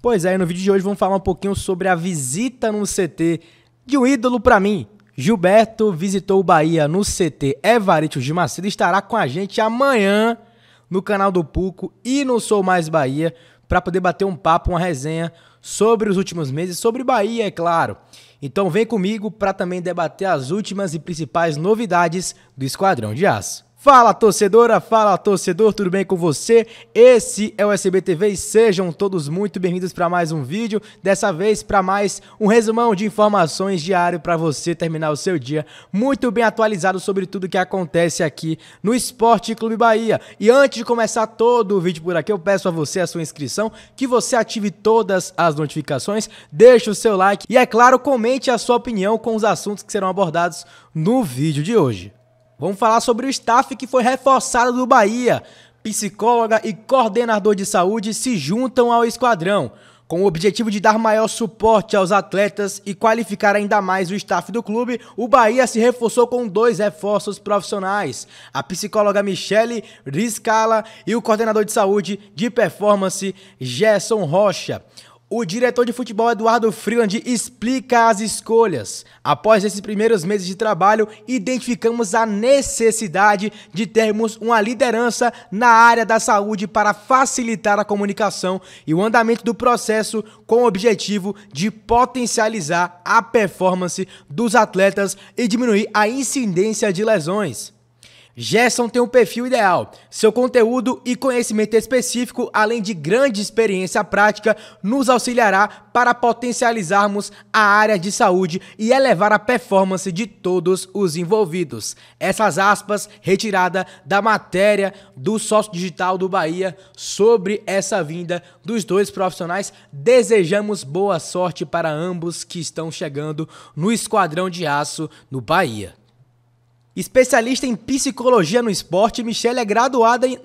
Pois é, no vídeo de hoje vamos falar um pouquinho sobre a visita no CT de um ídolo para mim. Gilberto visitou o Bahia no CT Evaristo de Macedo estará com a gente amanhã no canal do Puco e no Sou Mais Bahia para poder bater um papo, uma resenha sobre os últimos meses, sobre Bahia, é claro. Então vem comigo para também debater as últimas e principais novidades do Esquadrão de Aço. Fala torcedora, fala torcedor, tudo bem com você? Esse é o SBTV e sejam todos muito bem-vindos para mais um vídeo, dessa vez para mais um resumão de informações diário para você terminar o seu dia muito bem atualizado sobre tudo que acontece aqui no Esporte Clube Bahia. E antes de começar todo o vídeo por aqui, eu peço a você a sua inscrição, que você ative todas as notificações, deixe o seu like e é claro, comente a sua opinião com os assuntos que serão abordados no vídeo de hoje. Vamos falar sobre o staff que foi reforçado do Bahia. Psicóloga e coordenador de saúde se juntam ao esquadrão, com o objetivo de dar maior suporte aos atletas e qualificar ainda mais o staff do clube. O Bahia se reforçou com dois reforços profissionais: a psicóloga Michele Riscala e o coordenador de saúde de performance Gerson Rocha. O diretor de futebol Eduardo Freeland explica as escolhas. Após esses primeiros meses de trabalho, identificamos a necessidade de termos uma liderança na área da saúde para facilitar a comunicação e o andamento do processo com o objetivo de potencializar a performance dos atletas e diminuir a incidência de lesões. Gerson tem um perfil ideal, seu conteúdo e conhecimento específico, além de grande experiência prática, nos auxiliará para potencializarmos a área de saúde e elevar a performance de todos os envolvidos. Essas aspas retirada da matéria do sócio digital do Bahia sobre essa vinda dos dois profissionais. Desejamos boa sorte para ambos que estão chegando no esquadrão de aço no Bahia. Especialista em psicologia no esporte, Michelle é graduada em.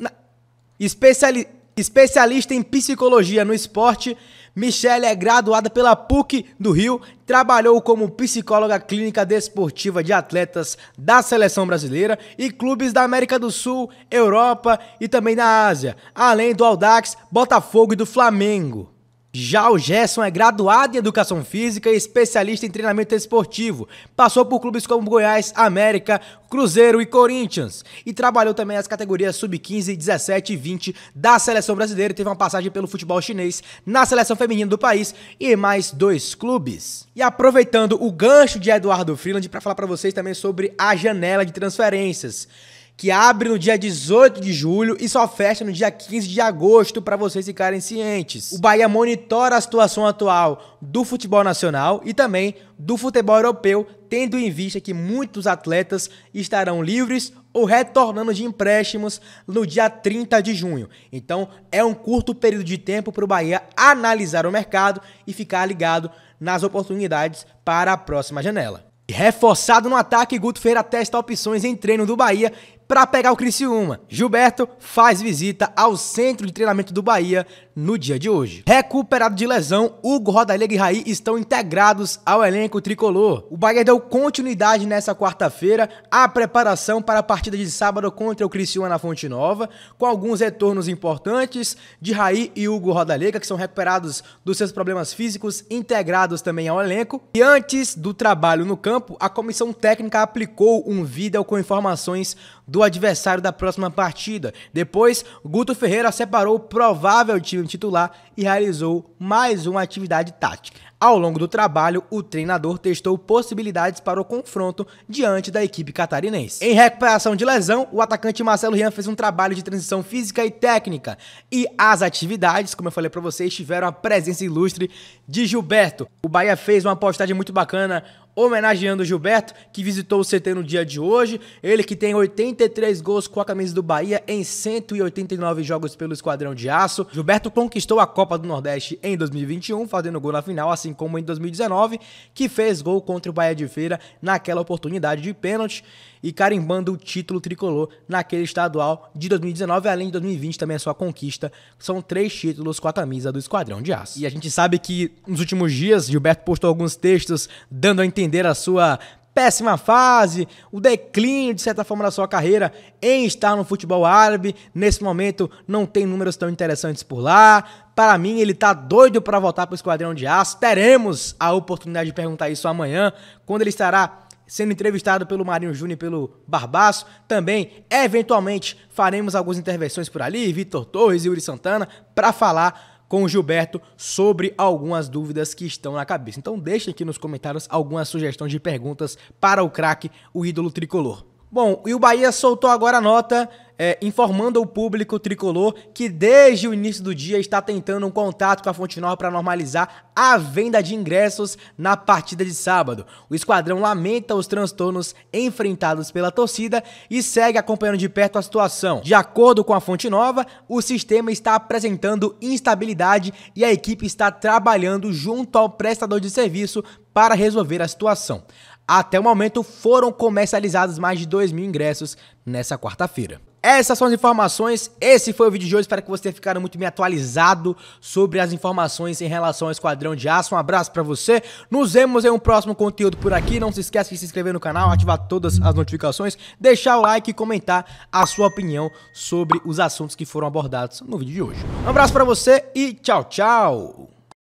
Especiali... Especialista em psicologia no esporte, Michelle é graduada pela PUC do Rio, trabalhou como psicóloga clínica desportiva de atletas da seleção brasileira e clubes da América do Sul, Europa e também da Ásia, além do Audax, Botafogo e do Flamengo. Já o Gerson é graduado em Educação Física e especialista em treinamento esportivo. Passou por clubes como Goiás, América, Cruzeiro e Corinthians. E trabalhou também as categorias Sub-15, 17 e 20 da Seleção Brasileira. E teve uma passagem pelo futebol chinês na Seleção Feminina do país e mais dois clubes. E aproveitando o gancho de Eduardo Freeland para falar para vocês também sobre a janela de transferências que abre no dia 18 de julho e só fecha no dia 15 de agosto para vocês ficarem cientes. O Bahia monitora a situação atual do futebol nacional e também do futebol europeu, tendo em vista que muitos atletas estarão livres ou retornando de empréstimos no dia 30 de junho. Então, é um curto período de tempo para o Bahia analisar o mercado e ficar ligado nas oportunidades para a próxima janela. Reforçado no ataque, Guto Ferreira testa opções em treino do Bahia para pegar o Criciúma, Gilberto faz visita ao centro de treinamento do Bahia no dia de hoje. Recuperado de lesão, Hugo, Rodalega e Raí estão integrados ao elenco tricolor. O Bahia deu continuidade nessa quarta-feira à preparação para a partida de sábado contra o Criciúma na Fonte Nova, com alguns retornos importantes de Raí e Hugo Rodalega, que são recuperados dos seus problemas físicos, integrados também ao elenco. E antes do trabalho no campo, a comissão técnica aplicou um vídeo com informações do adversário da próxima partida. Depois, Guto Ferreira separou o provável time titular e realizou mais uma atividade tática. Ao longo do trabalho, o treinador testou possibilidades para o confronto diante da equipe catarinense. Em recuperação de lesão, o atacante Marcelo Rian fez um trabalho de transição física e técnica, e as atividades, como eu falei para vocês, tiveram a presença ilustre de Gilberto. O Bahia fez uma postagem muito bacana homenageando o Gilberto, que visitou o CT no dia de hoje. Ele que tem 83 gols com a camisa do Bahia em 189 jogos pelo Esquadrão de Aço. Gilberto conquistou a Copa do Nordeste em 2021, fazendo gol na final, assim assim como em 2019, que fez gol contra o Bahia de Feira naquela oportunidade de pênalti e carimbando o título tricolor naquele estadual de 2019, além de 2020 também a sua conquista. São três títulos com a camisa do Esquadrão de Aço. E a gente sabe que nos últimos dias Gilberto postou alguns textos dando a entender a sua péssima fase, o declínio de certa forma da sua carreira em estar no futebol árabe. Nesse momento não tem números tão interessantes por lá, para mim, ele tá doido para voltar para o Esquadrão de Aço. Teremos a oportunidade de perguntar isso amanhã, quando ele estará sendo entrevistado pelo Marinho Júnior e pelo Barbaço. Também, eventualmente, faremos algumas intervenções por ali, Vitor Torres e Yuri Santana, para falar com o Gilberto sobre algumas dúvidas que estão na cabeça. Então deixem aqui nos comentários algumas sugestões de perguntas para o craque, o ídolo tricolor. Bom, e o Bahia soltou agora a nota é, informando ao público tricolor que desde o início do dia está tentando um contato com a Fonte Nova para normalizar a venda de ingressos na partida de sábado. O esquadrão lamenta os transtornos enfrentados pela torcida e segue acompanhando de perto a situação. De acordo com a Fonte Nova, o sistema está apresentando instabilidade e a equipe está trabalhando junto ao prestador de serviço para resolver a situação. Até o momento foram comercializados mais de 2 mil ingressos nessa quarta-feira. Essas são as informações, esse foi o vídeo de hoje, espero que você tenha ficado muito bem atualizado sobre as informações em relação ao Esquadrão de Aço, um abraço pra você, nos vemos em um próximo conteúdo por aqui, não se esqueça de se inscrever no canal, ativar todas as notificações, deixar o like e comentar a sua opinião sobre os assuntos que foram abordados no vídeo de hoje. Um abraço pra você e tchau, tchau!